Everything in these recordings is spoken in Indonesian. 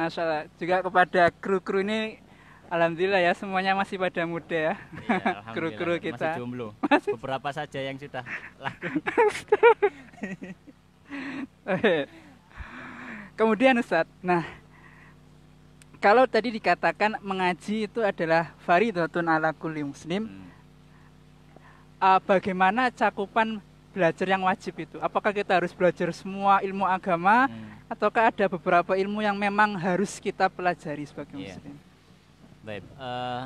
Masya Allah. Juga kepada kru-kru ini Alhamdulillah ya semuanya masih pada muda ya. kru iya, Kru-kru kita. Masih jomblo. Masih... Beberapa saja yang sudah laku. Kemudian Ustaz, nah kalau tadi dikatakan mengaji itu adalah faridotun ala kulli muslim. Hmm. Uh, bagaimana cakupan belajar yang wajib itu? Apakah kita harus belajar semua ilmu agama hmm ataukah ada beberapa ilmu yang memang harus kita pelajari sebagai iya. muslim? Yeah. Baik, uh,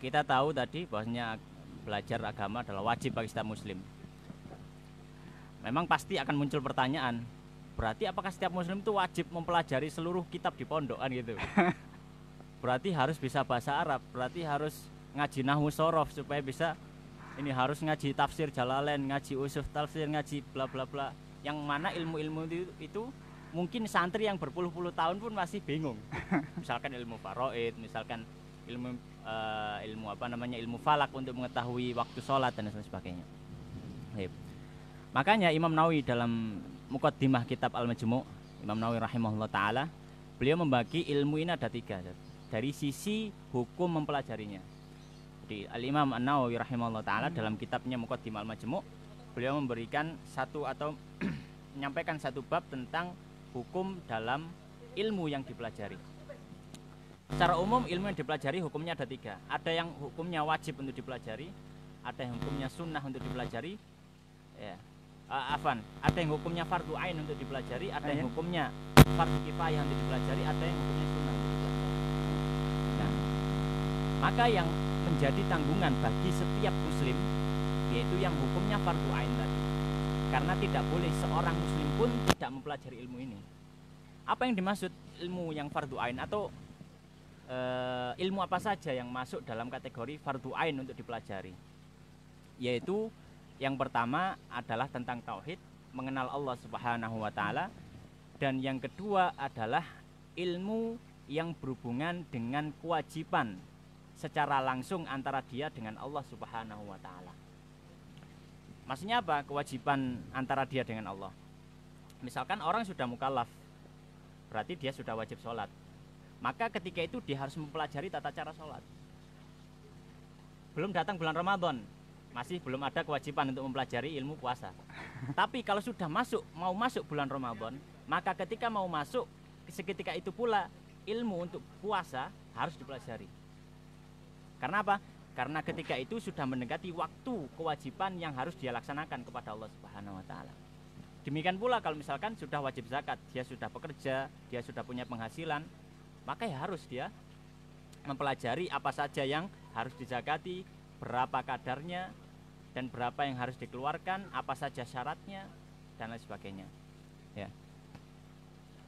kita tahu tadi bahwasanya belajar agama adalah wajib bagi setiap muslim. Memang pasti akan muncul pertanyaan, berarti apakah setiap muslim itu wajib mempelajari seluruh kitab di pondokan gitu? berarti harus bisa bahasa Arab, berarti harus ngaji nahwu sorof supaya bisa ini harus ngaji tafsir jalalain, ngaji usuf tafsir, ngaji bla bla bla. Yang mana ilmu-ilmu itu, itu mungkin santri yang berpuluh-puluh tahun pun masih bingung. Misalkan ilmu faraid misalkan ilmu uh, ilmu apa namanya ilmu falak untuk mengetahui waktu sholat dan sebagainya. Hei. Makanya Imam Nawawi dalam mukaddimah kitab Al Majmu, Imam Nawawi rahimahullah taala, beliau membagi ilmu ini ada tiga dari sisi hukum mempelajarinya. di Al Imam An Nawawi rahimahullah taala hmm. dalam kitabnya Mukaddimah Al Majmu, beliau memberikan satu atau menyampaikan satu bab tentang hukum dalam ilmu yang dipelajari. Secara umum ilmu yang dipelajari hukumnya ada tiga. Ada yang hukumnya wajib untuk dipelajari, ada yang hukumnya sunnah untuk dipelajari, ya. Uh, afan, ada yang hukumnya fardu ain untuk dipelajari, ada yang hukumnya fardu kifayah untuk dipelajari, ada yang hukumnya sunnah untuk dipelajari. Nah, maka yang menjadi tanggungan bagi setiap muslim yaitu yang hukumnya fardu ain karena tidak boleh seorang muslim pun tidak mempelajari ilmu ini apa yang dimaksud ilmu yang fardu ain atau e, ilmu apa saja yang masuk dalam kategori fardu ain untuk dipelajari yaitu yang pertama adalah tentang tauhid mengenal Allah Subhanahu wa taala dan yang kedua adalah ilmu yang berhubungan dengan kewajiban secara langsung antara dia dengan Allah Subhanahu wa taala Maksudnya apa? Kewajiban antara dia dengan Allah. Misalkan orang sudah mukallaf, berarti dia sudah wajib sholat. Maka ketika itu dia harus mempelajari tata cara sholat. Belum datang bulan Ramadan, masih belum ada kewajiban untuk mempelajari ilmu puasa. Tapi kalau sudah masuk, mau masuk bulan Ramadan, maka ketika mau masuk, seketika itu pula ilmu untuk puasa harus dipelajari. Karena apa? Karena ketika itu sudah mendekati waktu kewajiban yang harus dia laksanakan kepada Allah Subhanahu wa taala. Demikian pula kalau misalkan sudah wajib zakat, dia sudah bekerja, dia sudah punya penghasilan, maka ya harus dia mempelajari apa saja yang harus dizakati, berapa kadarnya, dan berapa yang harus dikeluarkan, apa saja syaratnya, dan lain sebagainya. Ya.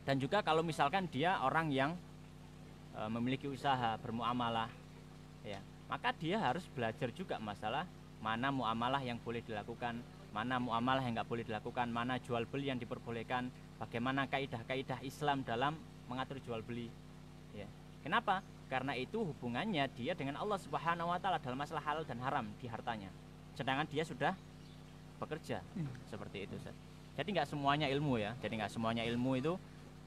Dan juga kalau misalkan dia orang yang e, memiliki usaha bermuamalah, ya, maka dia harus belajar juga masalah mana muamalah yang boleh dilakukan, mana muamalah yang nggak boleh dilakukan, mana jual beli yang diperbolehkan, bagaimana kaidah-kaidah Islam dalam mengatur jual beli. Ya. Kenapa? Karena itu hubungannya dia dengan Allah Subhanahu wa taala dalam masalah halal dan haram di hartanya. Sedangkan dia sudah bekerja. Hmm. Seperti itu, Jadi nggak semuanya ilmu ya. Jadi nggak semuanya ilmu itu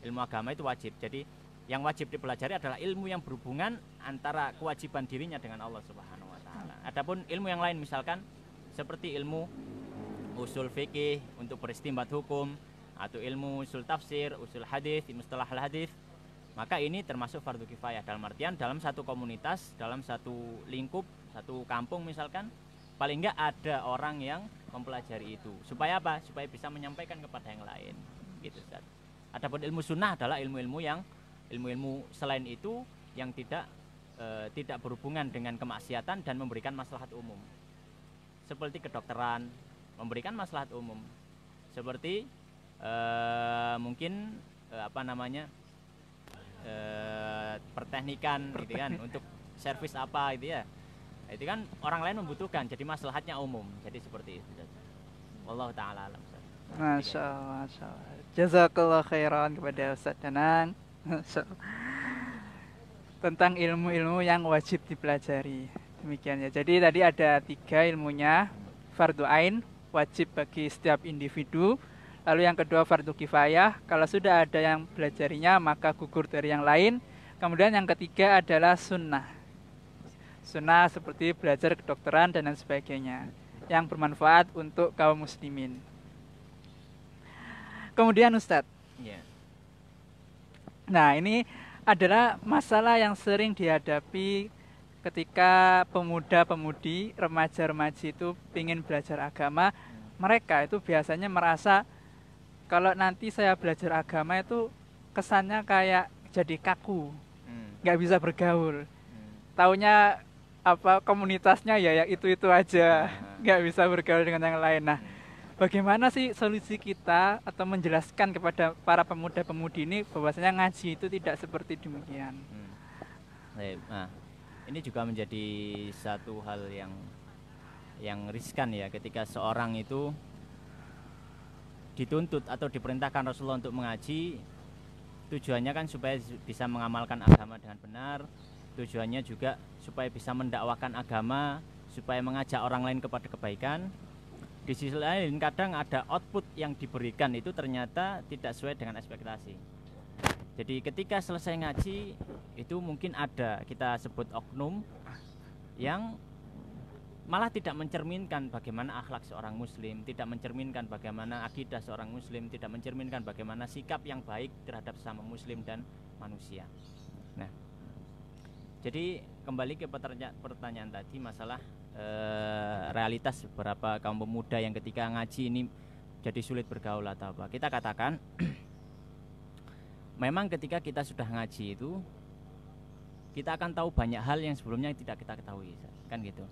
ilmu agama itu wajib. Jadi yang wajib dipelajari adalah ilmu yang berhubungan antara kewajiban dirinya dengan Allah Subhanahu wa taala. Adapun ilmu yang lain misalkan seperti ilmu usul fikih untuk beristimbat hukum atau ilmu usul tafsir, usul hadis, mustalah hadis, maka ini termasuk fardu kifayah dalam artian dalam satu komunitas, dalam satu lingkup, satu kampung misalkan paling enggak ada orang yang mempelajari itu. Supaya apa? Supaya bisa menyampaikan kepada yang lain. Gitu, Ustaz. Adapun ilmu sunnah adalah ilmu-ilmu yang ilmu-ilmu selain itu yang tidak e, tidak berhubungan dengan kemaksiatan dan memberikan maslahat umum. Seperti kedokteran memberikan maslahat umum. Seperti e, mungkin e, apa namanya? E, perteknikan gitu kan untuk servis apa itu ya. Itu kan orang lain membutuhkan, jadi maslahatnya umum. Jadi seperti itu Allah taala Masya Allah, Masya Allah. Jazakallah khairan kepada Ustaz Danang tentang ilmu-ilmu yang wajib dipelajari demikian ya jadi tadi ada tiga ilmunya fardu ain wajib bagi setiap individu lalu yang kedua fardu kifayah kalau sudah ada yang belajarinya maka gugur dari yang lain kemudian yang ketiga adalah sunnah sunnah seperti belajar kedokteran dan lain sebagainya yang bermanfaat untuk kaum muslimin kemudian Ustadz yeah Nah, ini adalah masalah yang sering dihadapi ketika pemuda-pemudi, remaja remaja itu ingin belajar agama. Mereka itu biasanya merasa kalau nanti saya belajar agama itu kesannya kayak jadi kaku, hmm. nggak bisa bergaul. Hmm. Taunya apa komunitasnya ya ya itu itu aja, nah. nggak bisa bergaul dengan yang lain. Nah, hmm bagaimana sih solusi kita atau menjelaskan kepada para pemuda-pemudi ini bahwasanya ngaji itu tidak seperti demikian. Hmm. Nah, ini juga menjadi satu hal yang yang riskan ya ketika seorang itu dituntut atau diperintahkan Rasulullah untuk mengaji tujuannya kan supaya bisa mengamalkan agama dengan benar tujuannya juga supaya bisa mendakwakan agama supaya mengajak orang lain kepada kebaikan di sisi lain kadang ada output yang diberikan itu ternyata tidak sesuai dengan ekspektasi jadi ketika selesai ngaji itu mungkin ada kita sebut oknum yang malah tidak mencerminkan bagaimana akhlak seorang muslim, tidak mencerminkan bagaimana akidah seorang muslim, tidak mencerminkan bagaimana sikap yang baik terhadap sesama muslim dan manusia. Nah, jadi kembali ke pertanyaan tadi masalah Eh, realitas beberapa kaum pemuda yang ketika ngaji ini jadi sulit bergaul atau apa. Kita katakan memang ketika kita sudah ngaji itu kita akan tahu banyak hal yang sebelumnya tidak kita ketahui kan gitu.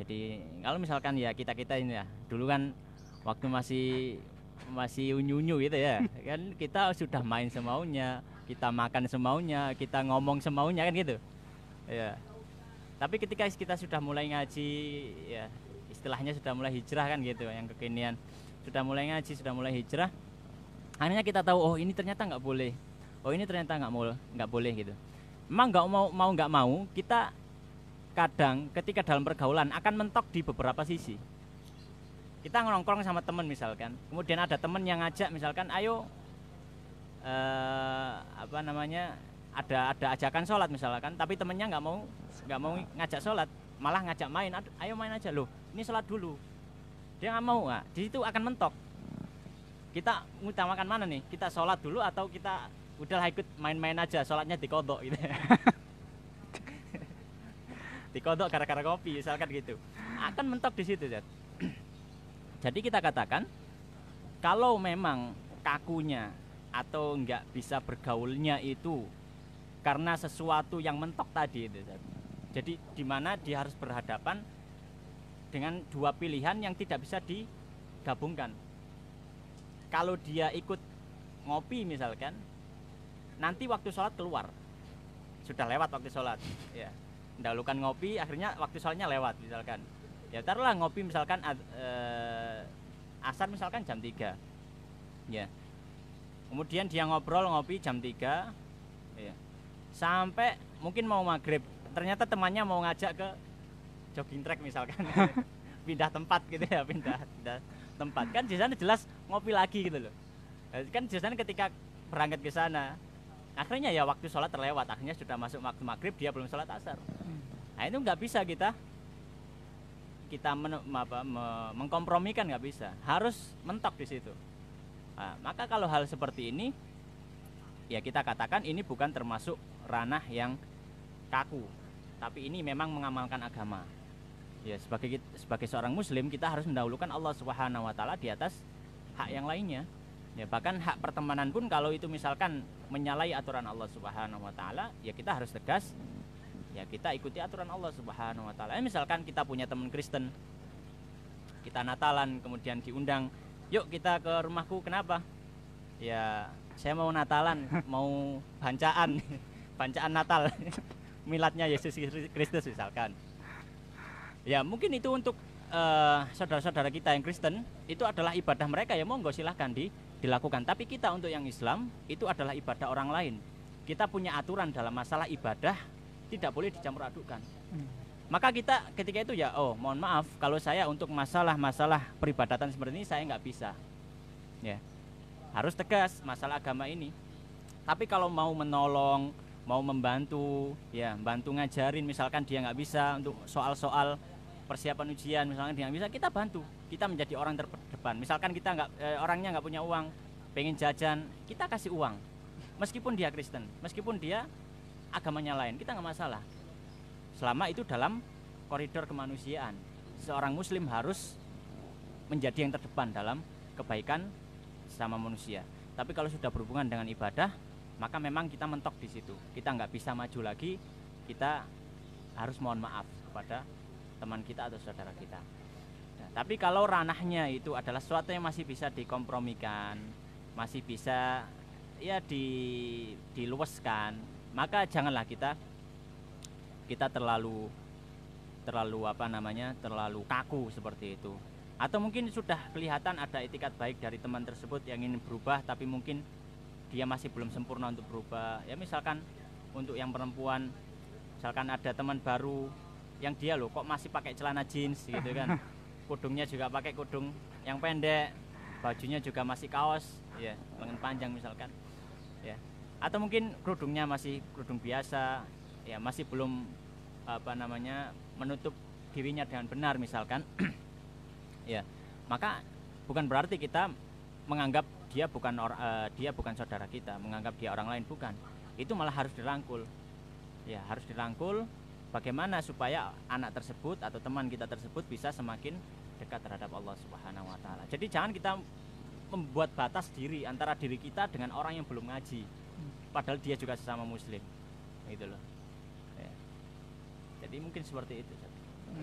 Jadi kalau misalkan ya kita kita ini ya dulu kan waktu masih masih unyu-unyu gitu ya kan kita sudah main semaunya kita makan semaunya kita ngomong semaunya kan gitu ya tapi ketika kita sudah mulai ngaji, ya istilahnya sudah mulai hijrah kan gitu, yang kekinian sudah mulai ngaji, sudah mulai hijrah. Akhirnya kita tahu, oh ini ternyata nggak boleh, oh ini ternyata nggak mau, nggak boleh gitu. Emang nggak mau mau nggak mau kita kadang ketika dalam pergaulan akan mentok di beberapa sisi. Kita ngongkrong sama temen misalkan, kemudian ada temen yang ngajak misalkan, ayo eh, apa namanya ada ada ajakan sholat misalkan tapi temennya nggak mau nggak mau ngajak sholat malah ngajak main ayo main aja loh ini sholat dulu dia nggak mau nggak di situ akan mentok kita utamakan mana nih kita sholat dulu atau kita udah ikut main-main aja sholatnya di dikodok gitu kodok gara-gara kopi misalkan gitu akan mentok di situ Zat. jadi kita katakan kalau memang kakunya atau nggak bisa bergaulnya itu karena sesuatu yang mentok tadi itu. Jadi di mana dia harus berhadapan dengan dua pilihan yang tidak bisa digabungkan. Kalau dia ikut ngopi misalkan, nanti waktu sholat keluar, sudah lewat waktu sholat. Ya, mendahulukan ngopi, akhirnya waktu sholatnya lewat misalkan. Ya taruhlah ngopi misalkan eh, asar misalkan jam 3 Ya. Kemudian dia ngobrol ngopi jam 3 Ya sampai mungkin mau maghrib ternyata temannya mau ngajak ke jogging track misalkan pindah tempat gitu ya pindah, pindah tempat kan di sana jelas ngopi lagi gitu loh kan di sana ketika berangkat ke sana akhirnya ya waktu sholat terlewat akhirnya sudah masuk waktu maghrib dia belum sholat asar hmm. nah itu nggak bisa kita kita men, apa, me, mengkompromikan nggak bisa harus mentok di situ nah, maka kalau hal seperti ini ya kita katakan ini bukan termasuk ranah yang kaku tapi ini memang mengamalkan agama ya sebagai sebagai seorang muslim kita harus mendahulukan Allah Subhanahu wa taala di atas hak yang lainnya ya bahkan hak pertemanan pun kalau itu misalkan menyalahi aturan Allah Subhanahu wa taala ya kita harus tegas ya kita ikuti aturan Allah Subhanahu wa taala ya, misalkan kita punya teman Kristen kita Natalan kemudian diundang yuk kita ke rumahku kenapa ya saya mau Natalan mau bancaan bancaan Natal miladnya Yesus Kristus misalkan ya mungkin itu untuk eh, saudara-saudara uh, kita yang Kristen itu adalah ibadah mereka ya monggo silahkan di, dilakukan tapi kita untuk yang Islam itu adalah ibadah orang lain kita punya aturan dalam masalah ibadah tidak boleh dicampur adukkan hmm. maka kita ketika itu ya oh mohon maaf kalau saya untuk masalah-masalah peribadatan seperti ini saya nggak bisa ya harus tegas masalah agama ini tapi kalau mau menolong mau membantu ya bantu ngajarin misalkan dia nggak bisa untuk soal-soal persiapan ujian misalkan dia nggak bisa kita bantu kita menjadi orang terdepan misalkan kita nggak eh, orangnya nggak punya uang pengen jajan kita kasih uang meskipun dia Kristen meskipun dia agamanya lain kita nggak masalah selama itu dalam koridor kemanusiaan seorang muslim harus menjadi yang terdepan dalam kebaikan sama manusia tapi kalau sudah berhubungan dengan ibadah maka memang kita mentok di situ. Kita nggak bisa maju lagi, kita harus mohon maaf kepada teman kita atau saudara kita. Nah, tapi kalau ranahnya itu adalah sesuatu yang masih bisa dikompromikan, masih bisa ya di diluaskan, maka janganlah kita kita terlalu terlalu apa namanya terlalu kaku seperti itu atau mungkin sudah kelihatan ada etikat baik dari teman tersebut yang ingin berubah tapi mungkin dia masih belum sempurna untuk berubah ya misalkan untuk yang perempuan misalkan ada teman baru yang dia loh kok masih pakai celana jeans gitu kan kudungnya juga pakai kudung yang pendek bajunya juga masih kaos ya lengan panjang misalkan ya atau mungkin kerudungnya masih kerudung biasa ya masih belum apa namanya menutup dirinya dengan benar misalkan ya maka bukan berarti kita menganggap dia bukan or, uh, dia bukan saudara kita, menganggap dia orang lain bukan. Itu malah harus dirangkul. Ya, harus dirangkul bagaimana supaya anak tersebut atau teman kita tersebut bisa semakin dekat terhadap Allah Subhanahu wa taala. Jadi jangan kita membuat batas diri antara diri kita dengan orang yang belum ngaji. Padahal dia juga sesama muslim. Gitu loh. Ya. Jadi mungkin seperti itu.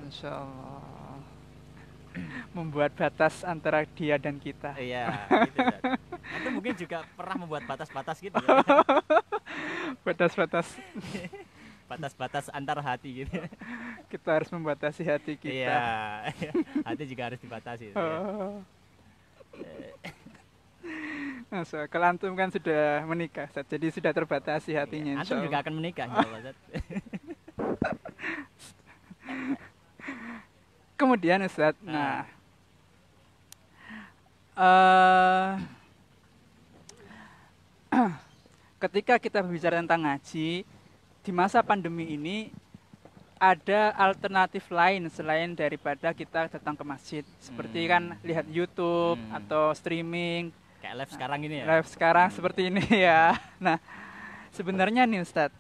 Insya Allah. Hmm. membuat batas antara dia dan kita. Iya, gitu. Atau mungkin juga pernah membuat batas-batas gitu ya. Batas-batas. Batas-batas antar hati gitu. Kita harus membatasi hati kita. Iya. Hati juga harus dibatasi. Gitu, ya. Oh. Nah, so, kalau antum kan sudah menikah, jadi sudah terbatasi iya, hatinya. Iya, antum juga akan menikah, insyaallah, Kemudian Ustaz, nah, nah uh, ketika kita berbicara tentang ngaji di masa pandemi ini ada alternatif lain selain daripada kita datang ke masjid seperti kan hmm. kan lihat YouTube hmm. atau streaming kayak live sekarang ini ya live sekarang hmm. seperti ini ya nah sebenarnya nih Ustadz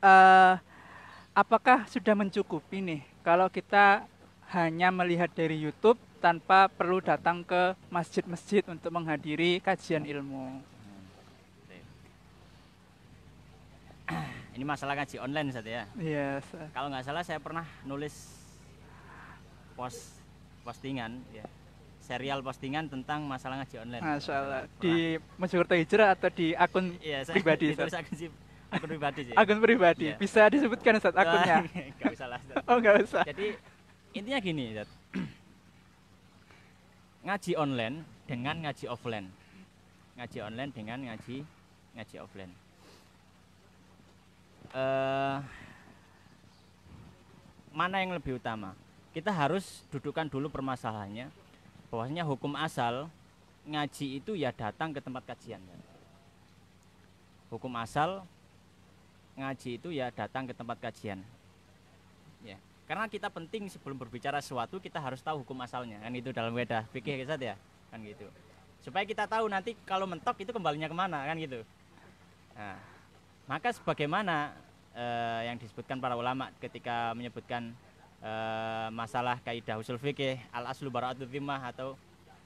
uh, eh, apakah sudah mencukupi nih kalau kita hanya melihat dari YouTube tanpa perlu datang ke masjid-masjid untuk menghadiri kajian ilmu. Ini masalah ngaji online saja ya. Yes. Kalau nggak salah saya pernah nulis post postingan ya serial postingan tentang masalah ngaji online. Masalah di Mojokerto Hijrah atau di akun iya, saya pribadi. Di akun akun pribadi sih akun pribadi yeah. bisa disebutkan saat akunnya Enggak bisa lah oh nggak usah jadi intinya gini Ustaz. ngaji online dengan ngaji offline ngaji online dengan ngaji ngaji offline uh, mana yang lebih utama kita harus dudukkan dulu permasalahannya bahwasanya hukum asal ngaji itu ya datang ke tempat kajian hukum asal ngaji itu ya datang ke tempat kajian. Ya. Karena kita penting sebelum berbicara sesuatu kita harus tahu hukum asalnya. Kan itu dalam wedah fikih kisat ya. Kan gitu. Supaya kita tahu nanti kalau mentok itu kembalinya kemana kan gitu. Nah, maka sebagaimana eh, yang disebutkan para ulama ketika menyebutkan eh, masalah kaidah usul fikih al aslu baraatul dhimah atau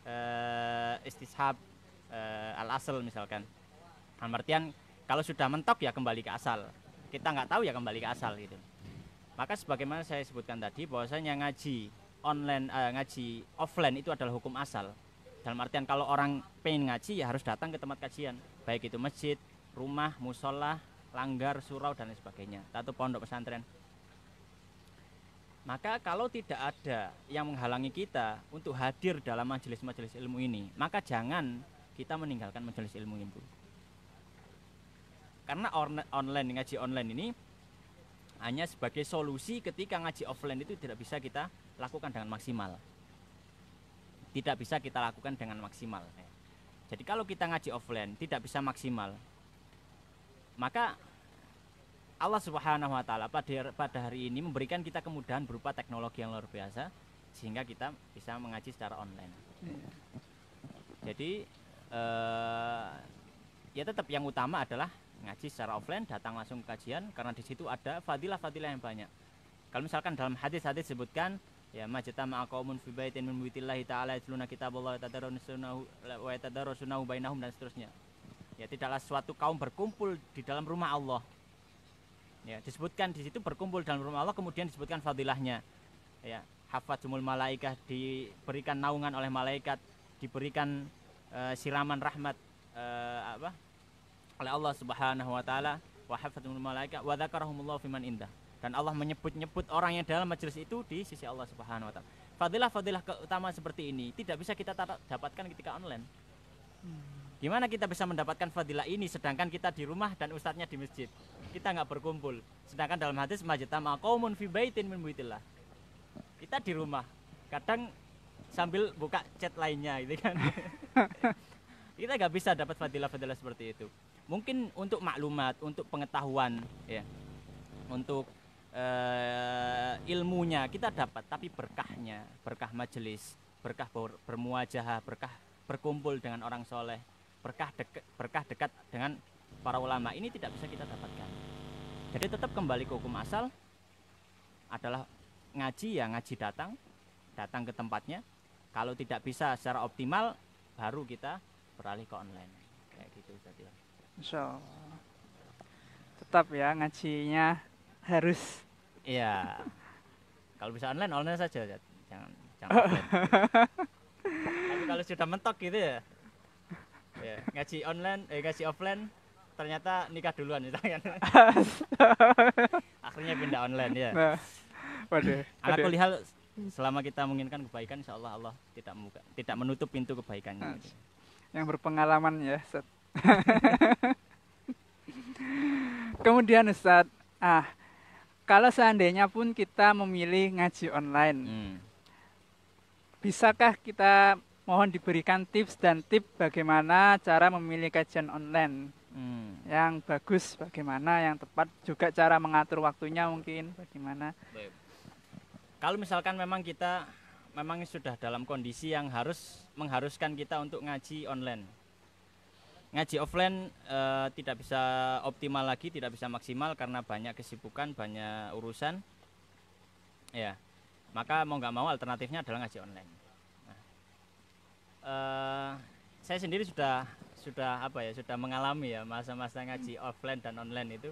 eh, istishab eh, al asl misalkan. Dalam artian kalau sudah mentok ya kembali ke asal. Kita nggak tahu ya kembali ke asal gitu. Maka sebagaimana saya sebutkan tadi bahwasanya ngaji online uh, ngaji offline itu adalah hukum asal. Dalam artian kalau orang pengen ngaji ya harus datang ke tempat kajian, baik itu masjid, rumah, musola, langgar, surau dan lain sebagainya, atau pondok pesantren. Maka kalau tidak ada yang menghalangi kita untuk hadir dalam majelis-majelis ilmu ini, maka jangan kita meninggalkan majelis ilmu ini. Karena on online ngaji online ini hanya sebagai solusi ketika ngaji offline itu tidak bisa kita lakukan dengan maksimal. Tidak bisa kita lakukan dengan maksimal. Jadi kalau kita ngaji offline tidak bisa maksimal, maka Allah Subhanahu wa taala pada pada hari ini memberikan kita kemudahan berupa teknologi yang luar biasa sehingga kita bisa mengaji secara online. Iya. Jadi eh, ya tetap yang utama adalah ngaji secara offline datang langsung ke kajian karena di situ ada fadilah-fadilah yang banyak kalau misalkan dalam hadis-hadis disebutkan ya majta ma'akumun fi baitin min buitillahi ta'ala yatluna kitaballah wa yatadarasunahu bainahum dan seterusnya ya tidaklah suatu kaum berkumpul di dalam rumah Allah ya disebutkan di situ berkumpul dalam rumah Allah kemudian disebutkan fadilahnya ya hafat jumul malaikah diberikan naungan oleh malaikat diberikan uh, siraman rahmat uh, apa oleh Allah Subhanahu wa taala wa hafadzul malaika wa dzakarahumullah fiman indah dan Allah menyebut-nyebut orang yang dalam majelis itu di sisi Allah Subhanahu wa taala. Fadilah-fadilah keutamaan seperti ini tidak bisa kita dapatkan ketika online. Hmm. Gimana kita bisa mendapatkan fadilah ini sedangkan kita di rumah dan ustadznya di masjid? Kita nggak berkumpul. Sedangkan dalam hadis majtama qaumun fi baitin min buitillah. Kita di rumah. Kadang sambil buka chat lainnya gitu kan. kita nggak bisa dapat fadilah-fadilah seperti itu mungkin untuk maklumat untuk pengetahuan ya untuk uh, ilmunya kita dapat tapi berkahnya berkah majelis berkah bermuajah, berkah berkumpul dengan orang soleh berkah dekat berkah dekat dengan para ulama ini tidak bisa kita dapatkan jadi tetap kembali ke hukum asal adalah ngaji ya ngaji datang datang ke tempatnya kalau tidak bisa secara optimal baru kita beralih ke online kayak gitu Ustaz Insya Tetap ya ngajinya harus. Iya. kalau bisa online online saja jangan jangan. Tapi kalau sudah mentok gitu ya. Ya, ngaji online eh ngaji offline ternyata nikah duluan ya kan. Akhirnya pindah online ya. Nah. Waduh. Aku lihat selama kita menginginkan kebaikan insya Allah Allah tidak membuka, tidak menutup pintu kebaikannya nah, gitu. Yang berpengalaman ya, Set. Kemudian Ustaz, ah kalau seandainya pun kita memilih ngaji online, hmm. bisakah kita mohon diberikan tips dan tip bagaimana cara memilih kajian online hmm. yang bagus, bagaimana yang tepat, juga cara mengatur waktunya mungkin bagaimana. Baik. Kalau misalkan memang kita memang sudah dalam kondisi yang harus mengharuskan kita untuk ngaji online, ngaji offline uh, tidak bisa optimal lagi, tidak bisa maksimal karena banyak kesibukan, banyak urusan. Ya, maka mau nggak mau alternatifnya adalah ngaji online. Nah, uh, saya sendiri sudah sudah apa ya sudah mengalami ya masa-masa ngaji offline dan online itu.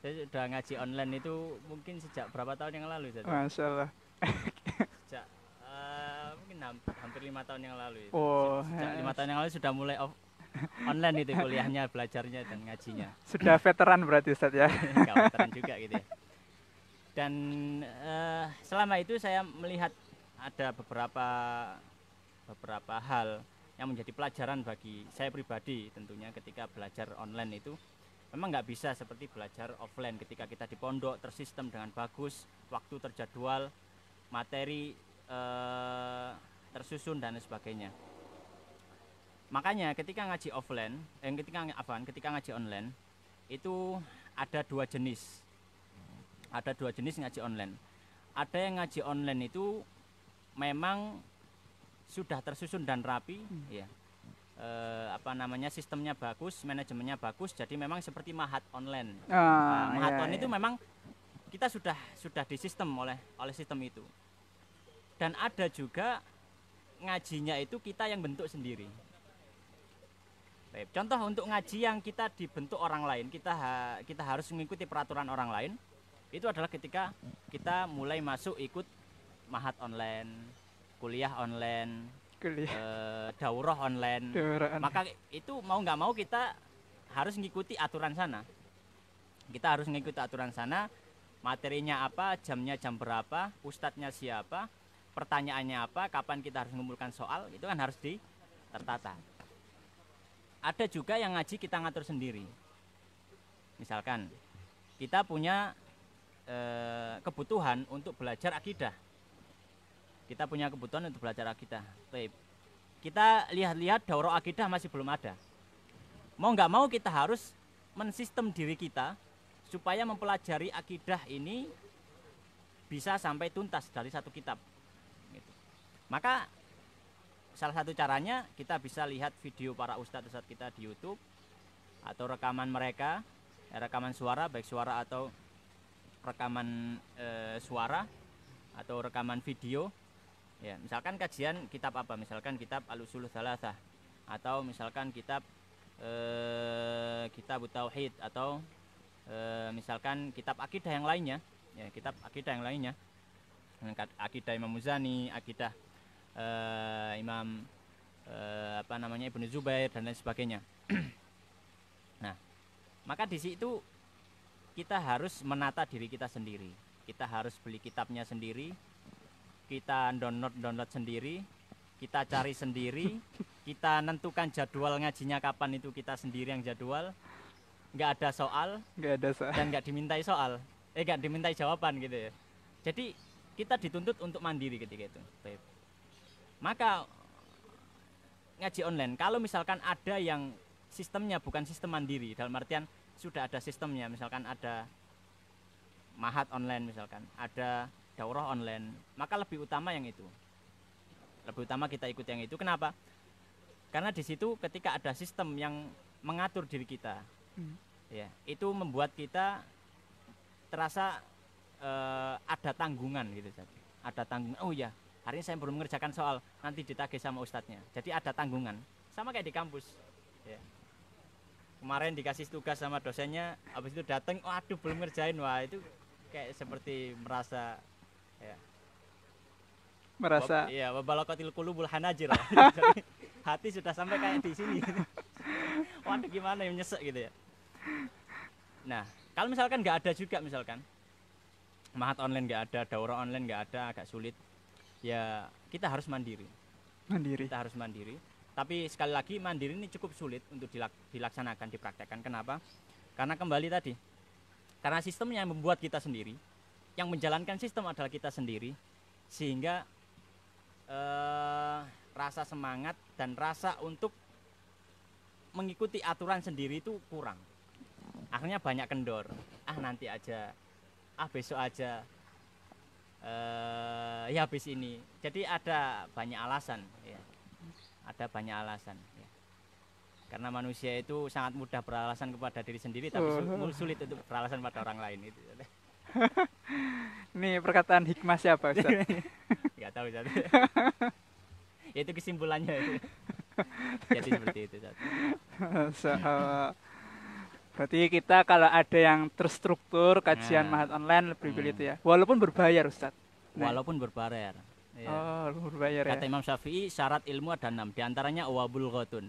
Saya sudah ngaji online itu mungkin sejak berapa tahun yang lalu saya Masya Allah. sejak uh, mungkin hampir, lima tahun yang lalu. Itu. Oh, sejak lima tahun yang lalu sudah mulai off, online itu kuliahnya, belajarnya dan ngajinya. Sudah veteran berarti Ustaz ya. Iya, veteran juga gitu ya. Dan uh, selama itu saya melihat ada beberapa beberapa hal yang menjadi pelajaran bagi saya pribadi tentunya ketika belajar online itu memang nggak bisa seperti belajar offline ketika kita di pondok tersistem dengan bagus waktu terjadwal materi eh, tersusun dan sebagainya Makanya ketika ngaji offline, eh, ketika apaan? Ketika ngaji online itu ada dua jenis. Ada dua jenis ngaji online. Ada yang ngaji online itu memang sudah tersusun dan rapi, hmm. ya. E, apa namanya sistemnya bagus, manajemennya bagus. Jadi memang seperti mahat online. Oh, nah, iya, mahat iya, online iya. itu memang kita sudah sudah di sistem oleh oleh sistem itu. Dan ada juga ngajinya itu kita yang bentuk sendiri. Baik. Contoh untuk ngaji yang kita dibentuk orang lain, kita ha, kita harus mengikuti peraturan orang lain. Itu adalah ketika kita mulai masuk ikut mahat online, kuliah online, kuliah. E, daurah online. Daurah Maka itu mau nggak mau kita harus mengikuti aturan sana. Kita harus mengikuti aturan sana. Materinya apa, jamnya jam berapa, ustadznya siapa, pertanyaannya apa, kapan kita harus mengumpulkan soal, itu kan harus ditertata ada juga yang ngaji kita ngatur sendiri misalkan kita punya e, kebutuhan untuk belajar akidah kita punya kebutuhan untuk belajar akidah Baik. kita lihat-lihat daurah akidah masih belum ada mau nggak mau kita harus mensistem diri kita supaya mempelajari akidah ini bisa sampai tuntas dari satu kitab gitu. maka salah satu caranya kita bisa lihat video para ustadz ustadz kita di YouTube atau rekaman mereka eh, rekaman suara baik suara atau rekaman e, suara atau rekaman video ya misalkan kajian kitab apa misalkan kitab alusulul salasa atau misalkan kitab e, kitab tauhid atau e, misalkan kitab akidah yang lainnya ya kitab akidah yang lainnya akidah Imam Muzani akidah uh, Imam uh, apa namanya Ibnu Zubair dan lain sebagainya. nah, maka di situ kita harus menata diri kita sendiri. Kita harus beli kitabnya sendiri, kita download download sendiri, kita cari sendiri, kita nentukan jadwal ngajinya kapan itu kita sendiri yang jadwal. Gak ada soal, enggak ada soal, dan gak dimintai soal, eh gak dimintai jawaban gitu ya. Jadi kita dituntut untuk mandiri ketika itu. Maka ngaji online, kalau misalkan ada yang sistemnya bukan sistem mandiri, dalam artian sudah ada sistemnya, misalkan ada mahat online misalkan, ada daurah online, maka lebih utama yang itu. Lebih utama kita ikut yang itu. Kenapa? Karena di situ ketika ada sistem yang mengatur diri kita, hmm. ya itu membuat kita terasa uh, ada tanggungan gitu jadi ada tanggungan oh ya hari ini saya belum mengerjakan soal nanti ditagih sama ustadznya jadi ada tanggungan sama kayak di kampus ya. kemarin dikasih tugas sama dosennya habis itu dateng waduh belum ngerjain wah itu kayak seperti merasa ya merasa ya iya wabalakotil kulubul hanajir hati sudah sampai kayak di sini waduh gimana yang nyesek gitu ya nah kalau misalkan nggak ada juga misalkan mahat online nggak ada daura online nggak ada agak sulit ya kita harus mandiri. Mandiri. Kita harus mandiri. Tapi sekali lagi mandiri ini cukup sulit untuk dilak dilaksanakan, dipraktekkan. Kenapa? Karena kembali tadi, karena sistem yang membuat kita sendiri, yang menjalankan sistem adalah kita sendiri, sehingga eh, rasa semangat dan rasa untuk mengikuti aturan sendiri itu kurang. Akhirnya banyak kendor. Ah nanti aja. Ah besok aja uh, ya habis ini. Jadi ada banyak alasan, ya. ada banyak alasan. Ya. Karena manusia itu sangat mudah beralasan kepada diri sendiri, tapi uh. sulit untuk beralasan pada orang lain. Itu. Ini perkataan hikmah siapa Ustaz? Gak tahu Ustaz. Ya, itu kesimpulannya. Itu. Jadi seperti itu Ustaz. Berarti kita kalau ada yang terstruktur kajian nah. mahat online lebih pilih hmm. itu ya. Walaupun berbayar Ustaz. Nah. Walaupun berbayar. Ya. Oh, berbayar Kata ya. Imam Syafi'i syarat ilmu ada enam, Di antaranya wabul ghotun.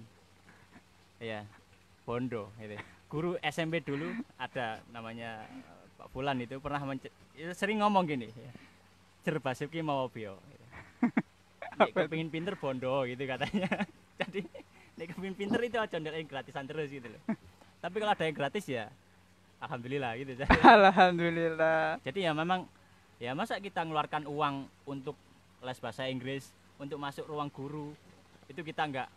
Ya, bondo. Gitu. Guru SMP dulu ada namanya Pak Bulan itu pernah ya sering ngomong gini. Ya. Cerbasuki mau bio. Iya. Gitu. Nek pengen pinter bondo gitu katanya. Jadi nek pengen pinter itu aja gratisan terus gitu loh tapi kalau ada yang gratis ya alhamdulillah gitu alhamdulillah jadi ya memang ya masa kita ngeluarkan uang untuk les bahasa Inggris untuk masuk ruang guru itu kita nggak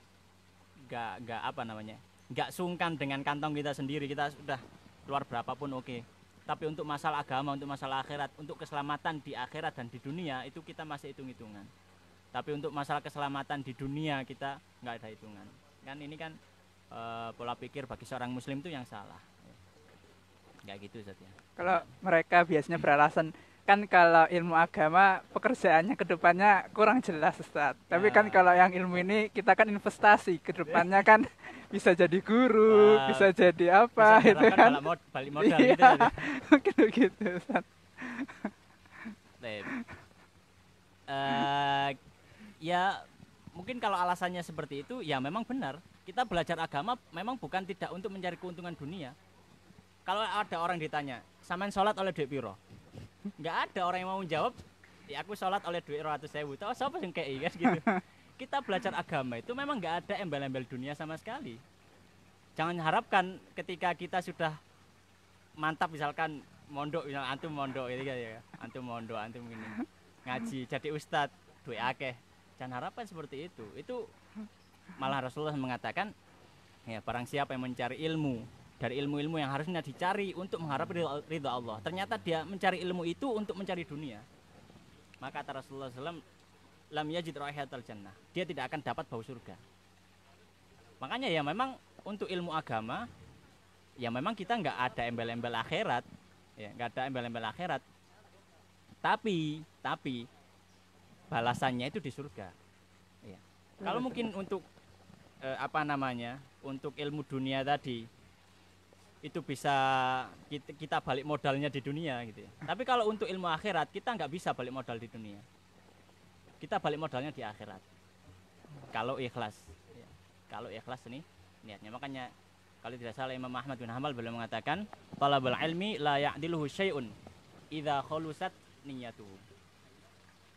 nggak nggak apa namanya nggak sungkan dengan kantong kita sendiri kita sudah keluar berapapun oke okay. tapi untuk masalah agama untuk masalah akhirat untuk keselamatan di akhirat dan di dunia itu kita masih hitung hitungan tapi untuk masalah keselamatan di dunia kita nggak ada hitungan kan ini kan uh, pola pikir bagi seorang muslim itu yang salah nggak gitu Ustaz ya. kalau mereka biasanya beralasan kan kalau ilmu agama pekerjaannya kedepannya kurang jelas Ustaz tapi kan ah. kalau yang ilmu ini kita kan investasi kedepannya kan bisa jadi guru uh, bisa jadi apa bisa itu kan, kan. mod, balik modal iya, gitu ya. mungkin begitu Ustaz uh, ya mungkin kalau alasannya seperti itu ya memang benar kita belajar agama memang bukan tidak untuk mencari keuntungan dunia kalau ada orang ditanya samain sholat oleh duit piro nggak ada orang yang mau menjawab ya aku sholat oleh duit ratus sewu tau siapa yang kayak gitu, kan gitu kita belajar agama itu memang nggak ada embel-embel dunia sama sekali jangan harapkan ketika kita sudah mantap misalkan mondok misal antum mondok gitu ya antum mondok antum ini ngaji jadi ustadz duit akeh dan harapan seperti itu itu malah Rasulullah mengatakan ya barang siapa yang mencari ilmu dari ilmu-ilmu yang harusnya dicari untuk mengharap ridha Allah ternyata dia mencari ilmu itu untuk mencari dunia maka kata Rasulullah SAW lam yajid jannah dia tidak akan dapat bau surga makanya ya memang untuk ilmu agama ya memang kita nggak ada embel-embel akhirat ya nggak ada embel-embel akhirat tapi tapi balasannya itu di surga. Ya. Kalau mungkin untuk eh, apa namanya untuk ilmu dunia tadi itu bisa kita, kita balik modalnya di dunia gitu ya. Tapi kalau untuk ilmu akhirat kita nggak bisa balik modal di dunia. Kita balik modalnya di akhirat. Kalau ikhlas, ya. kalau ikhlas ini niatnya makanya kalau tidak salah Imam Ahmad bin Hamal beliau mengatakan talabul ilmi layak ya'diluhu syai'un idza khalusat niyatuhu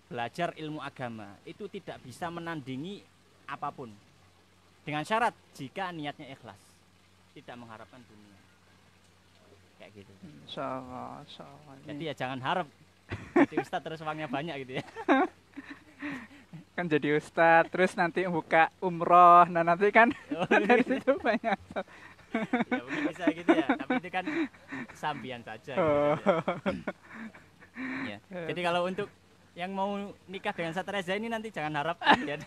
belajar ilmu agama itu tidak bisa menandingi apapun. Dengan syarat jika niatnya ikhlas, tidak mengharapkan dunia. Kayak gitu. Allah, Allah. Jadi ya jangan harap jadi ustad terus uangnya banyak gitu ya. kan jadi ustad terus nanti buka umroh nah nanti kan oh, kan dari iya. situ banyak ya mungkin bisa gitu ya tapi itu kan sambian saja oh. gitu ya. ya. jadi kalau untuk yang mau nikah dengan Satreza ini nanti jangan harap ya.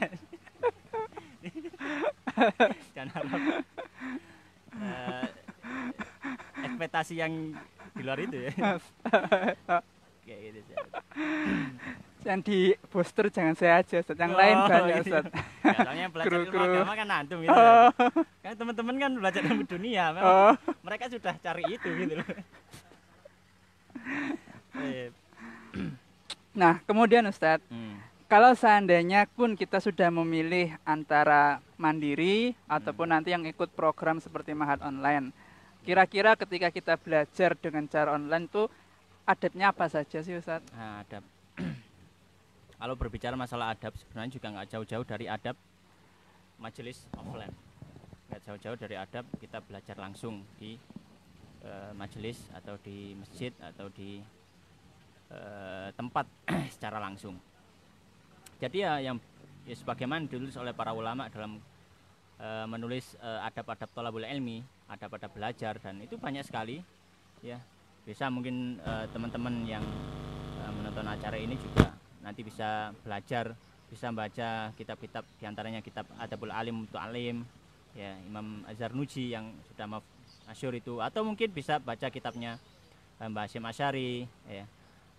jangan harap uh, ekspektasi yang di luar itu ya. Kayak gitu. Yang di booster jangan saya aja, Ustaz. Yang oh, lain banyak, Ustaz. Ya, yang belajar kru, agama kan antum gitu. Oh. Kan, kan teman-teman kan belajar ilmu dunia, oh. mereka sudah cari itu gitu loh. Nah, kemudian Ustadz, hmm. kalau seandainya pun kita sudah memilih antara mandiri hmm. ataupun nanti yang ikut program seperti Mahat Online, kira-kira ketika kita belajar dengan cara online tuh adabnya apa saja sih Ustadz? Nah, adab. kalau berbicara masalah adab sebenarnya juga nggak jauh-jauh dari adab majelis offline. Nggak jauh-jauh dari adab kita belajar langsung di uh, majelis atau di masjid atau di Eh, tempat secara langsung. Jadi ya yang ya sebagaimana ditulis oleh para ulama dalam e, menulis eh, ada pada pola tolabul ilmi, adab-adab belajar dan itu banyak sekali ya. Bisa mungkin teman-teman yang menonton acara ini juga nanti bisa belajar, bisa baca kitab-kitab diantaranya kitab Adabul Alim untuk Alim ya Imam Azhar Nuji yang sudah masyur itu atau mungkin bisa baca kitabnya Mbah Hasyim Asyari ya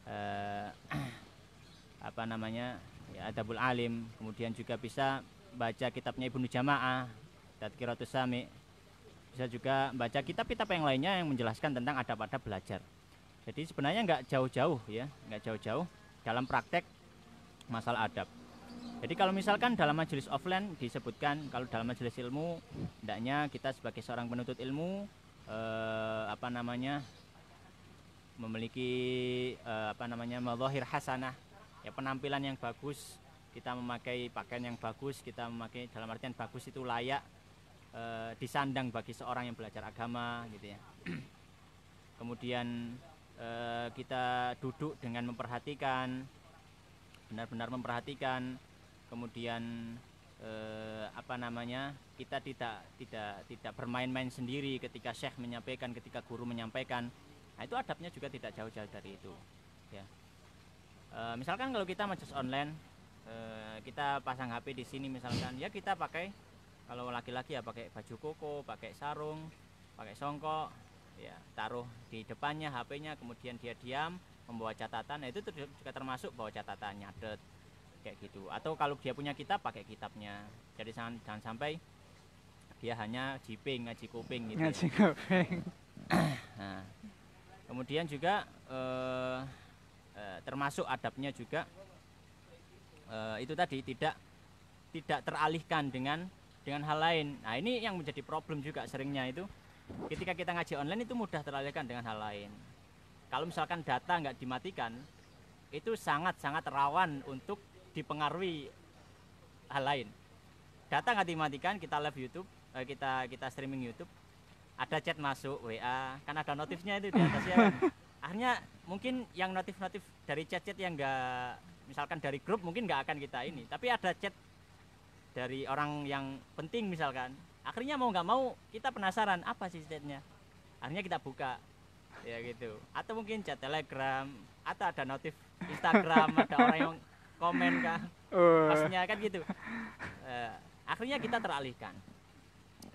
eh, apa namanya ya adabul alim kemudian juga bisa baca kitabnya Ibnu Jamaah Tadkiratus Sami bisa juga baca kitab-kitab yang lainnya yang menjelaskan tentang adab-adab belajar jadi sebenarnya nggak jauh-jauh ya nggak jauh-jauh dalam praktek masalah adab jadi kalau misalkan dalam majelis offline disebutkan kalau dalam majelis ilmu hendaknya kita sebagai seorang penuntut ilmu eh, apa namanya memiliki uh, apa namanya mazahir hasanah ya penampilan yang bagus kita memakai pakaian yang bagus kita memakai dalam artian bagus itu layak uh, disandang bagi seorang yang belajar agama gitu ya kemudian uh, kita duduk dengan memperhatikan benar-benar memperhatikan kemudian eh, apa namanya kita tidak tidak tidak bermain-main sendiri ketika syekh menyampaikan ketika guru menyampaikan Nah itu adabnya juga tidak jauh-jauh dari itu. Ya. E, misalkan kalau kita majus online, e, kita pasang HP di sini misalkan, ya kita pakai kalau laki-laki ya pakai baju koko, pakai sarung, pakai songkok, ya taruh di depannya HP-nya, kemudian dia diam, membawa catatan, nah itu juga termasuk bawa catatan nyadet kayak gitu. Atau kalau dia punya kitab pakai kitabnya. Jadi jangan, jangan sampai dia hanya jiping ngaji kuping gitu. Ya. Ngaji kuping. nah, kemudian juga eh, eh, termasuk adabnya juga eh, itu tadi tidak tidak teralihkan dengan dengan hal lain nah ini yang menjadi problem juga seringnya itu ketika kita ngaji online itu mudah teralihkan dengan hal lain kalau misalkan data nggak dimatikan itu sangat-sangat rawan untuk dipengaruhi hal lain data nggak dimatikan kita live YouTube eh, kita kita streaming YouTube ada chat masuk WA kan ada notifnya itu di atasnya kan. akhirnya mungkin yang notif-notif dari chat-chat yang enggak misalkan dari grup mungkin nggak akan kita ini tapi ada chat dari orang yang penting misalkan akhirnya mau nggak mau kita penasaran apa sih chatnya akhirnya kita buka ya gitu atau mungkin chat telegram atau ada notif instagram ada orang yang komen kan maksudnya oh. kan gitu uh, akhirnya kita teralihkan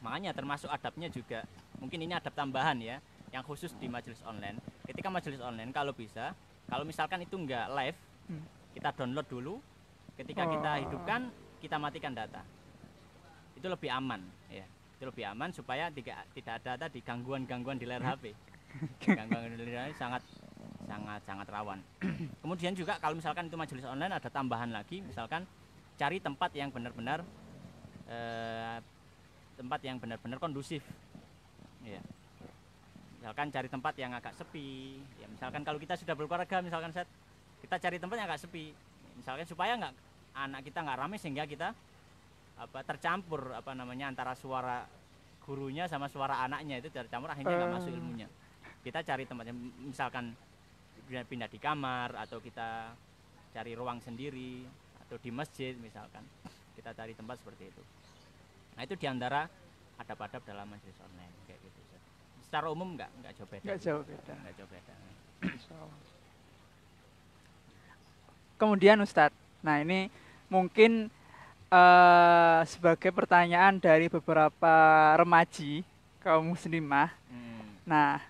Makanya termasuk adabnya juga. Mungkin ini adab tambahan ya yang khusus di majelis online. Ketika majelis online kalau bisa, kalau misalkan itu enggak live, hmm. kita download dulu. Ketika kita oh. hidupkan, kita matikan data. Itu lebih aman ya. Itu lebih aman supaya tidak tidak ada tadi gangguan-gangguan di layar HP. Gangguan di layar sangat sangat sangat rawan. Kemudian juga kalau misalkan itu majelis online ada tambahan lagi, misalkan cari tempat yang benar-benar eh, tempat yang benar-benar kondusif ya misalkan cari tempat yang agak sepi ya misalkan kalau kita sudah berkeluarga misalkan set kita cari tempat yang agak sepi misalkan supaya nggak anak kita nggak ramai sehingga kita apa tercampur apa namanya antara suara gurunya sama suara anaknya itu tercampur akhirnya nggak masuk eh. ilmunya kita cari tempat yang misalkan pindah, pindah di kamar atau kita cari ruang sendiri atau di masjid misalkan kita cari tempat seperti itu Nah itu diantara ada adab dalam majelis online kayak gitu. Secara umum nggak nggak jauh beda. Nggak jauh beda. Enggak jauh beda. Kemudian Ustadz, nah ini mungkin uh, sebagai pertanyaan dari beberapa remaji kaum muslimah. Hmm. Nah,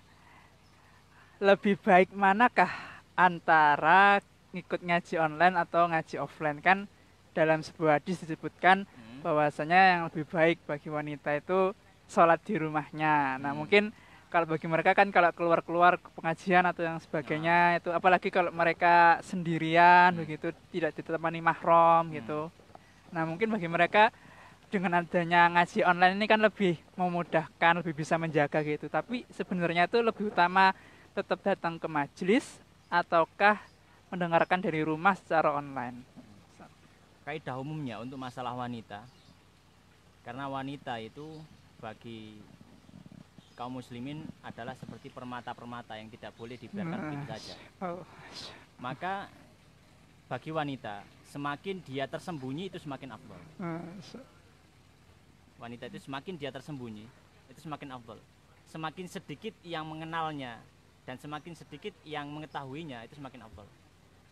lebih baik manakah antara ngikut ngaji online atau ngaji offline kan dalam sebuah hadis disebutkan hmm bahwasanya yang lebih baik bagi wanita itu sholat di rumahnya. Nah hmm. mungkin kalau bagi mereka kan kalau keluar-keluar ke pengajian atau yang sebagainya nah. itu apalagi kalau mereka sendirian hmm. begitu tidak ditemani mahram hmm. gitu. Nah, mungkin bagi mereka dengan adanya ngaji online ini kan lebih memudahkan, lebih bisa menjaga gitu. Tapi sebenarnya itu lebih utama tetap datang ke majelis ataukah mendengarkan dari rumah secara online kaidah umumnya untuk masalah wanita karena wanita itu bagi kaum muslimin adalah seperti permata-permata yang tidak boleh dibiarkan begitu hmm. saja oh. maka bagi wanita semakin dia tersembunyi itu semakin afdol hmm, wanita itu semakin dia tersembunyi itu semakin afdol semakin sedikit yang mengenalnya dan semakin sedikit yang mengetahuinya itu semakin afdol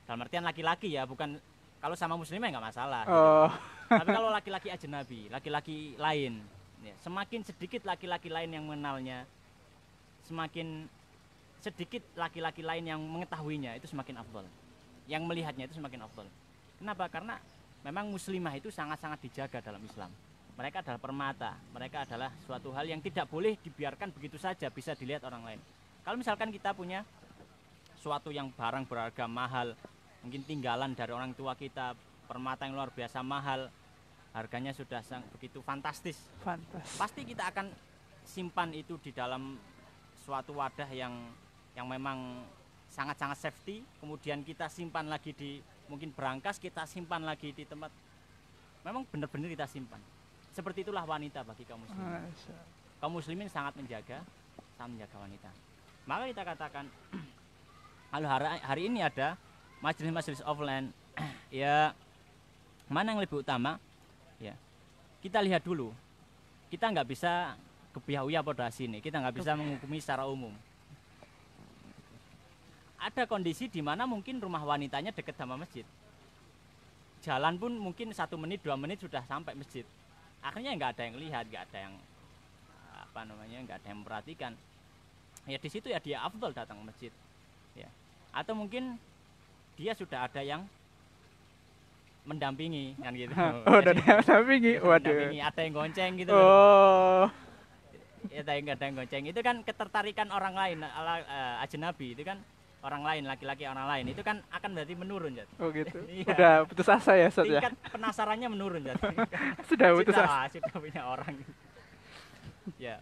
dalam artian laki-laki ya bukan kalau sama muslimah nggak masalah. Gitu. Oh. Gitu. Tapi kalau laki-laki aja nabi, laki-laki lain, ya, semakin sedikit laki-laki lain yang mengenalnya, semakin sedikit laki-laki lain yang mengetahuinya itu semakin afdol. Yang melihatnya itu semakin afdol. Kenapa? Karena memang muslimah itu sangat-sangat dijaga dalam Islam. Mereka adalah permata, mereka adalah suatu hal yang tidak boleh dibiarkan begitu saja bisa dilihat orang lain. Kalau misalkan kita punya suatu yang barang berharga mahal, mungkin tinggalan dari orang tua kita permata yang luar biasa mahal harganya sudah sangat begitu fantastis. Fantas. Pasti kita akan simpan itu di dalam suatu wadah yang yang memang sangat-sangat safety. Kemudian kita simpan lagi di mungkin berangkas, kita simpan lagi di tempat memang benar-benar kita simpan. Seperti itulah wanita bagi kaum muslimin. Kaum muslimin sangat menjaga, sangat menjaga wanita. Maka kita katakan, kalau hari ini ada majelis-majelis offline ya mana yang lebih utama ya kita lihat dulu kita nggak bisa kebiahuya pada sini kita nggak bisa menghukumi secara umum ada kondisi di mana mungkin rumah wanitanya dekat sama masjid jalan pun mungkin satu menit dua menit sudah sampai masjid akhirnya nggak ada yang lihat nggak ada yang apa namanya nggak ada yang memperhatikan ya di situ ya dia afdol datang ke masjid ya atau mungkin dia sudah ada yang mendampingi kan gitu. oh, udah yang mendampingi. Waduh. Mendampingi, ada yang gonceng gitu. Oh. Ya, ada yang ada yang gonceng. Itu kan ketertarikan orang lain ala, uh, eh, ajnabi itu kan orang lain, laki-laki orang lain. Itu kan akan berarti menurun, Jat. Oh, gitu. ya. Udah putus asa ya, Sat ya? Tingkat penasarannya menurun, Jat. sudah putus asa. Sudah punya orang. ya.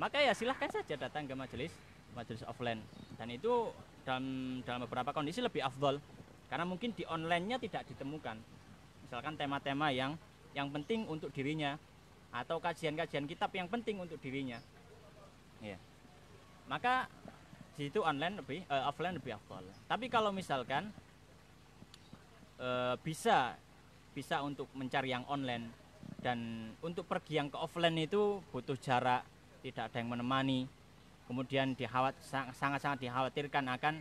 Maka ya silahkan saja datang ke majelis majelis offline dan itu dalam dalam beberapa kondisi lebih afdol karena mungkin di online-nya tidak ditemukan. Misalkan tema-tema yang yang penting untuk dirinya atau kajian-kajian kitab yang penting untuk dirinya. Ya. Maka di situ online lebih uh, offline lebih afdol. Tapi kalau misalkan uh, bisa bisa untuk mencari yang online dan untuk pergi yang ke offline itu butuh jarak, tidak ada yang menemani, kemudian dikhawat, sangat-sangat dikhawatirkan akan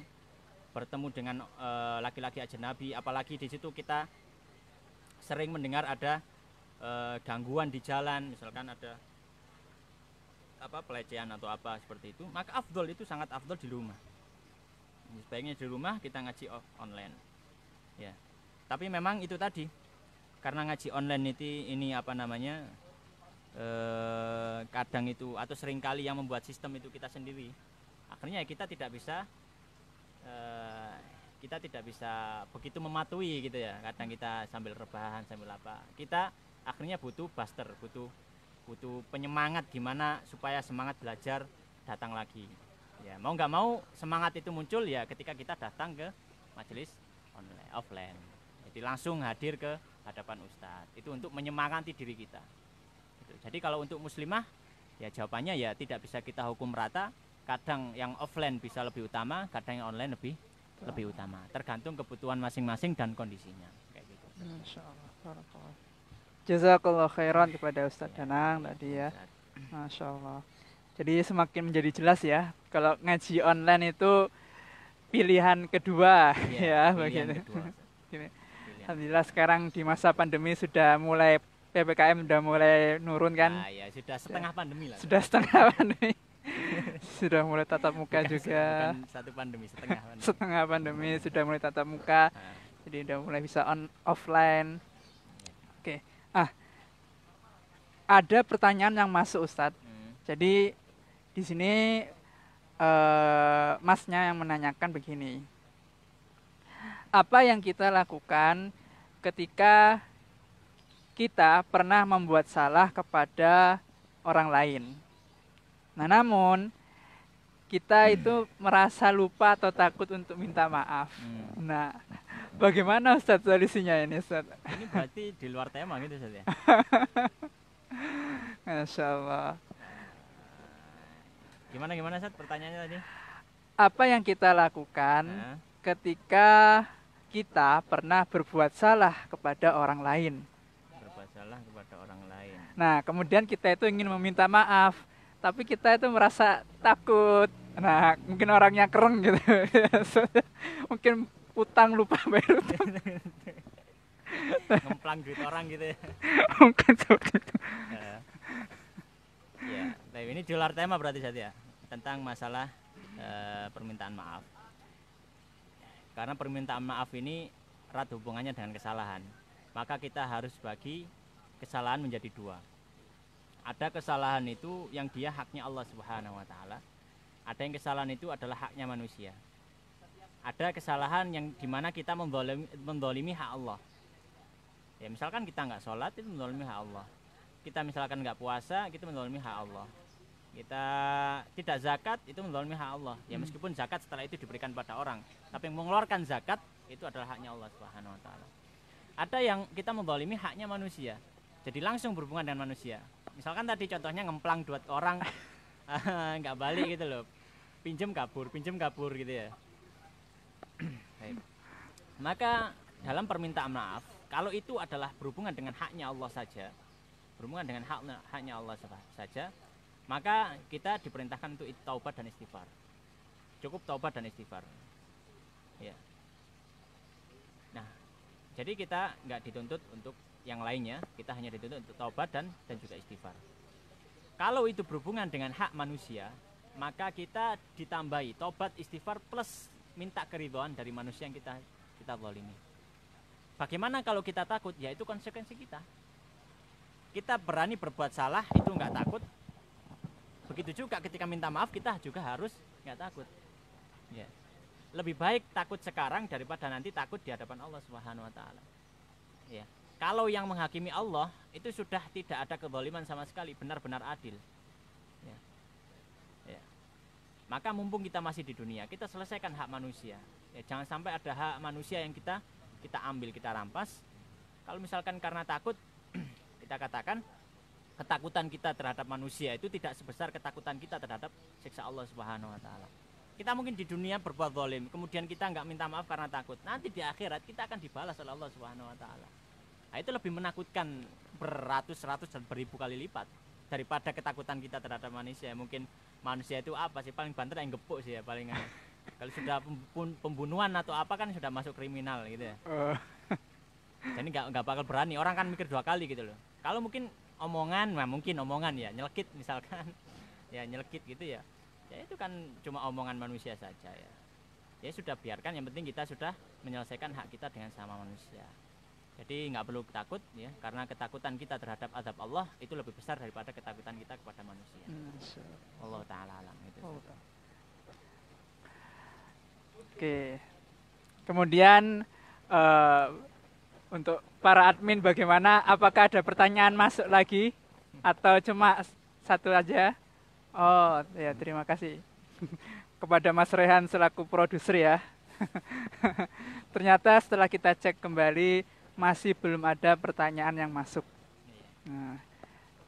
bertemu dengan eh, laki-laki e, nabi, apalagi di situ kita sering mendengar ada e, gangguan di jalan misalkan ada apa pelecehan atau apa seperti itu maka afdol itu sangat afdol di rumah sebaiknya di rumah kita ngaji online ya tapi memang itu tadi karena ngaji online ini ini apa namanya Eh, kadang itu atau sering kali yang membuat sistem itu kita sendiri akhirnya kita tidak bisa eh, kita tidak bisa begitu mematuhi gitu ya kadang kita sambil rebahan sambil apa kita akhirnya butuh buster butuh butuh penyemangat gimana supaya semangat belajar datang lagi ya mau nggak mau semangat itu muncul ya ketika kita datang ke majelis online offline jadi langsung hadir ke hadapan ustadz itu untuk menyemangati diri kita jadi kalau untuk muslimah ya jawabannya ya tidak bisa kita hukum rata. Kadang yang offline bisa lebih utama, kadang yang online lebih lebih utama. Tergantung kebutuhan masing-masing dan kondisinya. Kayak gitu. Masya Jazakallah khairan kepada Ustadz ya. Danang ya, tadi ya. Masya Allah. Jadi semakin menjadi jelas ya kalau ngaji online itu pilihan kedua ya, ya pilihan begitu. Kedua, Alhamdulillah sekarang di masa pandemi sudah mulai PPKM udah mulai nurun kan? Nah, iya, ya, sudah setengah pandemi lah. Sudah setengah pandemi. sudah mulai tatap muka bukan, juga. Bukan satu pandemi, setengah pandemi. setengah pandemi sudah mulai tatap muka. Nah. Jadi udah mulai bisa on offline. Oke. Okay. Ah. Ada pertanyaan yang masuk Ustadz. Hmm. Jadi di sini uh, masnya yang menanyakan begini. Apa yang kita lakukan ketika kita pernah membuat salah kepada orang lain. Nah, namun kita itu merasa lupa atau takut untuk minta maaf. Hmm. Nah, bagaimana Ustaz solusinya ini, Ustaz? Ini berarti di luar tema gitu, Ustaz ya. Masya Allah. Gimana gimana Ustaz pertanyaannya tadi? Apa yang kita lakukan nah. ketika kita pernah berbuat salah kepada orang lain? bersalah kepada orang lain. Nah, kemudian kita itu ingin meminta maaf, tapi kita itu merasa takut. Nah, mungkin orangnya kereng gitu. mungkin utang lupa bayar utang. Ngemplang duit orang gitu ya. mungkin seperti itu. ya, tapi ini di tema berarti saja ya tentang masalah uh, permintaan maaf. Karena permintaan maaf ini erat hubungannya dengan kesalahan maka kita harus bagi kesalahan menjadi dua. Ada kesalahan itu yang dia haknya Allah Subhanahu wa taala. Ada yang kesalahan itu adalah haknya manusia. Ada kesalahan yang dimana kita mendolimi, hak Allah. Ya misalkan kita nggak sholat itu mendolimi hak Allah. Kita misalkan nggak puasa itu mendolimi hak Allah. Kita tidak zakat itu mendolimi hak Allah. Ya hmm. meskipun zakat setelah itu diberikan pada orang, tapi mengeluarkan zakat itu adalah haknya Allah Subhanahu wa taala. Ada yang kita mendolimi haknya manusia jadi langsung berhubungan dengan manusia misalkan tadi contohnya ngemplang dua orang eh, nggak balik gitu loh pinjem kabur pinjem kabur gitu ya maka dalam permintaan maaf kalau itu adalah berhubungan dengan haknya Allah saja berhubungan dengan hak haknya Allah saja maka kita diperintahkan untuk taubat dan istighfar cukup taubat dan istighfar ya nah jadi kita nggak dituntut untuk yang lainnya kita hanya dituntut untuk taubat dan dan juga istighfar kalau itu berhubungan dengan hak manusia maka kita ditambahi taubat istighfar plus minta keridhaan dari manusia yang kita kita zalimi bagaimana kalau kita takut ya itu konsekuensi kita kita berani berbuat salah itu nggak takut begitu juga ketika minta maaf kita juga harus nggak takut ya lebih baik takut sekarang daripada nanti takut di hadapan Allah Subhanahu Wa Taala ya kalau yang menghakimi Allah itu sudah tidak ada keboliman sama sekali, benar-benar adil. Ya. Ya. Maka mumpung kita masih di dunia, kita selesaikan hak manusia. Ya, jangan sampai ada hak manusia yang kita kita ambil, kita rampas. Kalau misalkan karena takut, kita katakan ketakutan kita terhadap manusia itu tidak sebesar ketakutan kita terhadap siksa Allah Subhanahu wa taala. Kita mungkin di dunia berbuat zalim, kemudian kita nggak minta maaf karena takut. Nanti di akhirat kita akan dibalas oleh Allah Subhanahu wa taala nah, itu lebih menakutkan beratus-ratus dan beribu kali lipat daripada ketakutan kita terhadap manusia mungkin manusia itu apa sih paling banter yang gepuk sih ya paling kalau sudah pembunuhan atau apa kan sudah masuk kriminal gitu ya eh. jadi nggak nggak bakal berani orang kan mikir dua kali gitu loh kalau mungkin omongan nah mungkin omongan ya nyelkit misalkan ya nyelkit gitu ya ya itu kan cuma omongan manusia saja ya ya sudah biarkan yang penting kita sudah menyelesaikan hak kita dengan sama manusia jadi nggak perlu takut ya, karena ketakutan kita terhadap azab Allah itu lebih besar daripada ketakutan kita kepada manusia. Allah taala alam itu. Oke. Kemudian uh, untuk para admin bagaimana? Apakah ada pertanyaan masuk lagi atau cuma satu aja? Oh, ya terima kasih kepada Mas Rehan selaku produser ya. Ternyata setelah kita cek kembali masih belum ada pertanyaan yang masuk. ngomong nah,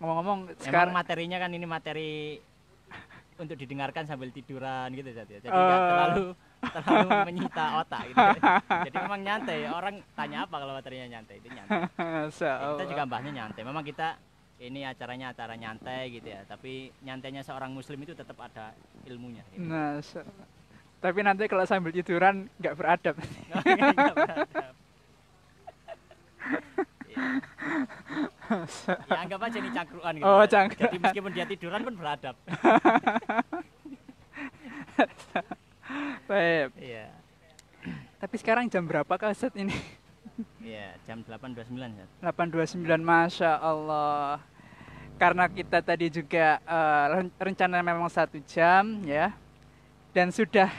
ngomong-ngomong sekarang materinya kan ini materi untuk didengarkan sambil tiduran gitu saja. Ya. Jadi uh, terlalu terlalu menyita otak gitu. Ya. Jadi memang nyantai. Orang tanya apa kalau materinya nyantai? Itu nyantai. so, ya, kita juga bahasnya nyantai. Memang kita ini acaranya acara nyantai gitu ya. Tapi nyantainya seorang muslim itu tetap ada ilmunya. Gitu. Nah, so, tapi nanti kalau sambil tiduran nggak beradab. nggak beradab. Iya. ya anggap aja ini cangkruan gitu. Oh, cangkruan. Jadi meskipun dia tiduran pun beradab. Baik. Iya. Tapi sekarang jam berapa kaset ini? Iya, jam 8.29. 8.29, Masya Allah. Karena kita tadi juga uh, rencana memang satu jam ya. Dan sudah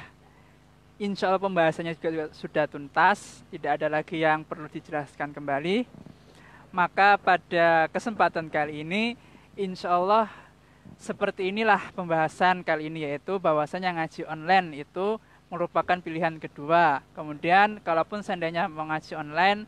Insya Allah pembahasannya juga, sudah tuntas, tidak ada lagi yang perlu dijelaskan kembali. Maka pada kesempatan kali ini, insya Allah seperti inilah pembahasan kali ini yaitu bahwasanya ngaji online itu merupakan pilihan kedua. Kemudian kalaupun seandainya mengaji online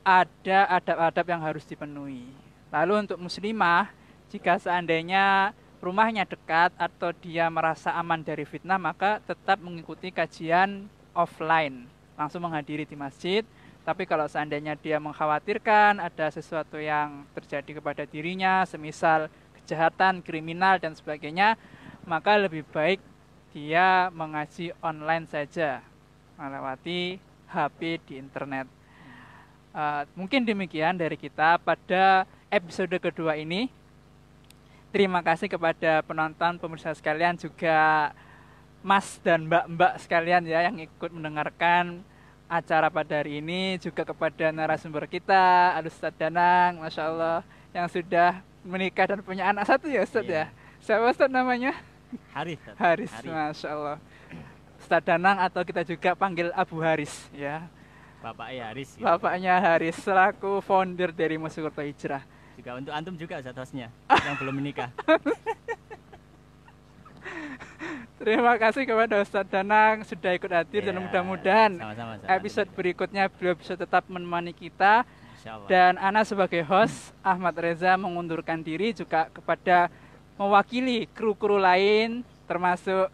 ada adab-adab yang harus dipenuhi. Lalu untuk muslimah jika seandainya rumahnya dekat atau dia merasa aman dari fitnah, maka tetap mengikuti kajian offline, langsung menghadiri di masjid. Tapi kalau seandainya dia mengkhawatirkan ada sesuatu yang terjadi kepada dirinya, semisal kejahatan, kriminal dan sebagainya, maka lebih baik dia mengaji online saja melewati HP di internet. Uh, mungkin demikian dari kita pada episode kedua ini terima kasih kepada penonton pemirsa sekalian juga Mas dan Mbak-mbak sekalian ya yang ikut mendengarkan acara pada hari ini juga kepada narasumber kita Alustad Danang Masya Allah yang sudah menikah dan punya anak satu ya Ustadz yeah. ya siapa Ustadz namanya? Haris Haris, Haris. Masya Allah Ustaz Danang atau kita juga panggil Abu Haris ya Bapaknya Haris ya. Bapaknya Haris selaku founder dari Musyukurta Hijrah juga untuk antum juga statusnya yang belum menikah. Terima kasih kepada Ustadz Danang sudah ikut hadir yeah, dan iya, mudah-mudahan episode sama. berikutnya beliau bisa tetap menemani kita. Dan Ana sebagai host Ahmad Reza mengundurkan diri juga kepada mewakili kru-kru lain termasuk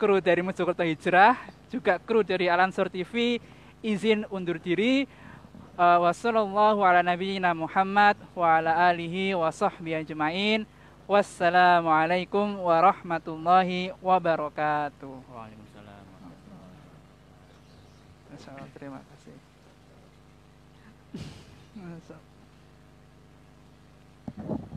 kru dari Mojokerto Hijrah, juga kru dari Alansur TV izin undur diri. Uh, eh, Wassalamualaikum warahmatullahi Muhammad wa ala alihi wa sahbihi ajma'in. Wassalamualaikum warahmatullahi wabarakatuh. Waalaikumsalam. Terima kasih. Terima kasih.